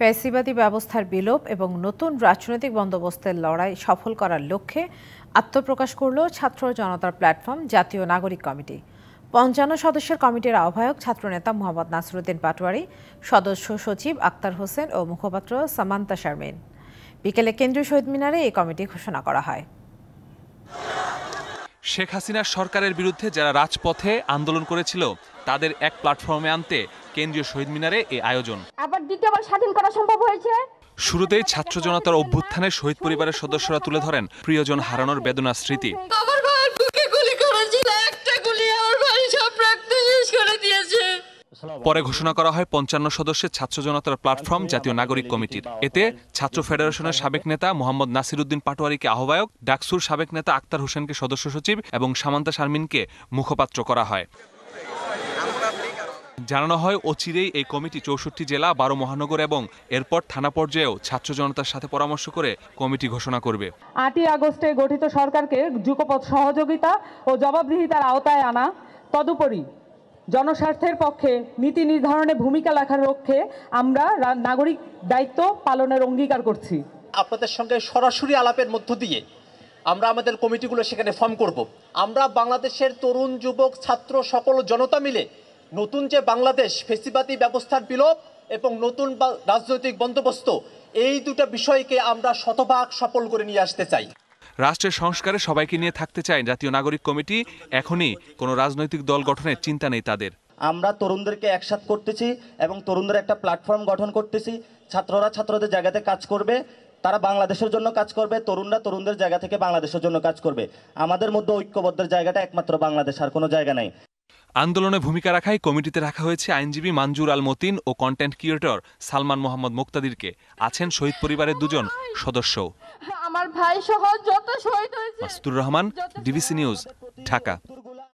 ফ্যাসিবাদী ব্যবস্থার বিলোপ এবং নতুন রাজনৈতিক বন্দোবস্তের লড়াই সফল করার লক্ষ্যে আত্মপ্রকাশ করল ছাত্র জনতার প্ল্যাটফর্ম জাতীয় নাগরিক কমিটি পঞ্চান্ন সদস্যের কমিটির আহ্বায়ক ছাত্রনেতা মোহাম্মদ নাসরুদ্দিন পাটোয়ারি সদস্য সচিব আক্তার হোসেন ও মুখপাত্র সামান্তা শারমিন বিকেলে কেন্দ্রীয় শহীদ মিনারে এই কমিটি ঘোষণা করা হয় শেখ হাসিনার সরকারের বিরুদ্ধে যারা রাজপথে আন্দোলন করেছিল তাদের এক প্ল্যাটফর্মে আনতে কেন্দ্রীয় শহীদ মিনারে এই আয়োজন আবার দ্বিতীয়বার স্বাধীন করা সম্ভব হয়েছে শুরুতেই ছাত্র জনতার অভ্যুত্থানে শহীদ পরিবারের সদস্যরা তুলে ধরেন প্রিয়জন হারানোর বেদনা স্মৃতি পরে ঘোষণা করা হয় পঞ্চান্ন সদস্যের ছাত্র জনতার প্ল্যাটফর্ম জাতীয় নাগরিক কমিটির এতে ছাত্র ফেডারেশনের সাবেক নেতা মোহাম্মদ নাসিরুদ্দিন পাটোয়ারিকে আহ্বায়ক ডাকসুর সাবেক নেতা আক্তার হোসেনকে সদস্য সচিব এবং সামান্তা শারমিনকে মুখপাত্র করা হয় জানানো হয় অচিরেই এই কমিটি চৌষট্টি জেলা বারো মহানগর এবং এরপর থানা পর্যায়েও ছাত্র জনতার সাথে পরামর্শ করে কমিটি ঘোষণা করবে আটই আগস্টে গঠিত সরকারকে যুগপথ সহযোগিতা ও জবাবদিহিতার আওতায় আনা তদুপরি জনস্বার্থের পক্ষে নীতি নির্ধারণে ভূমিকা রাখার লক্ষ্যে আমরা নাগরিক দায়িত্ব পালনের অঙ্গীকার করছি আপনাদের সঙ্গে সরাসরি আলাপের মধ্য দিয়ে আমরা আমাদের কমিটিগুলো সেখানে ফর্ম করব। আমরা বাংলাদেশের তরুণ যুবক ছাত্র সকল জনতা মিলে নতুন যে বাংলাদেশ ফেসিবাদী ব্যবস্থার বিলোপ এবং নতুন রাজনৈতিক বন্দোবস্ত এই দুটা বিষয়কে আমরা শতভাগ সফল করে নিয়ে আসতে চাই রাষ্ট্রের সংস্কারে সবাইকে নিয়ে থাকতে চায় জাতীয় নাগরিক কমিটি এখনই কোনো রাজনৈতিক দল গঠনের চিন্তা নেই তাদের আমরা তরুণদেরকে একসাথ করতেছি এবং তরুণদের একটা প্ল্যাটফর্ম গঠন করতেছি ছাত্ররা ছাত্রদের জায়গাতে কাজ করবে তারা বাংলাদেশের জন্য কাজ করবে তরুণরা তরুণদের জায়গা থেকে বাংলাদেশের জন্য কাজ করবে আমাদের মধ্যে ঐক্যবদ্ধের জায়গাটা একমাত্র বাংলাদেশ আর কোনো জায়গা নাই আন্দোলনে ভূমিকা রাখায় কমিটিতে রাখা হয়েছে আইনজীবী মানজুর আল মতিন ও কন্টেন্ট ক্রিয়েটর সালমান মোহাম্মদ মুক্তাদিরকে আছেন শহীদ পরিবারের দুজন সদস্যও আমার ভাই সহ যত শহীদ হয়েছে মাসুদুর রহমান ডিবিসি নিউজ ঢাকা